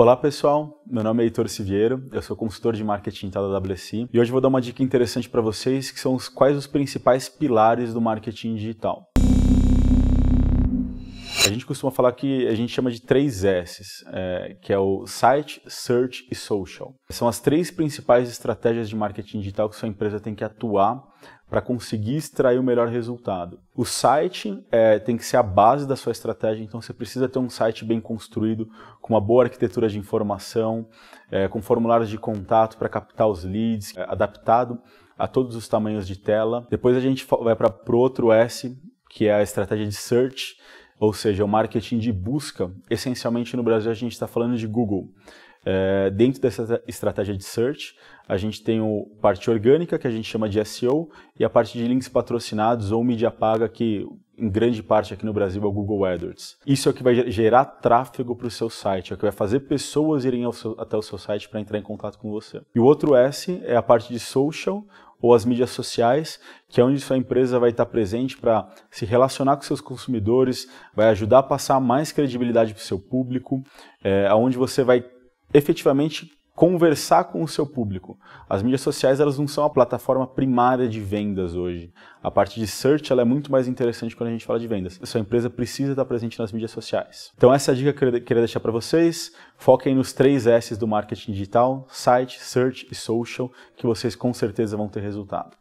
Olá pessoal, meu nome é Heitor Siviero, eu sou consultor de marketing da WC e hoje vou dar uma dica interessante para vocês que são os, quais os principais pilares do marketing digital. A gente costuma falar que a gente chama de três S's, é, que é o Site, Search e Social. São as três principais estratégias de marketing digital que sua empresa tem que atuar para conseguir extrair o melhor resultado. O site é, tem que ser a base da sua estratégia, então você precisa ter um site bem construído, com uma boa arquitetura de informação, é, com formulários de contato para captar os leads, é, adaptado a todos os tamanhos de tela. Depois a gente vai para o outro S, que é a estratégia de search, ou seja, o marketing de busca, essencialmente no Brasil a gente está falando de Google. É, dentro dessa estratégia de search, a gente tem a parte orgânica, que a gente chama de SEO, e a parte de links patrocinados ou mídia paga, que em grande parte aqui no Brasil é o Google AdWords. Isso é o que vai gerar tráfego para o seu site, é o que vai fazer pessoas irem seu, até o seu site para entrar em contato com você. E o outro S é a parte de social, ou as mídias sociais, que é onde sua empresa vai estar presente para se relacionar com seus consumidores, vai ajudar a passar mais credibilidade para o seu público, é, onde você vai efetivamente conversar com o seu público. As mídias sociais elas não são a plataforma primária de vendas hoje. A parte de search ela é muito mais interessante quando a gente fala de vendas. A sua empresa precisa estar presente nas mídias sociais. Então essa é a dica que eu queria deixar para vocês. Foquem nos três S's do marketing digital, site, search e social, que vocês com certeza vão ter resultado.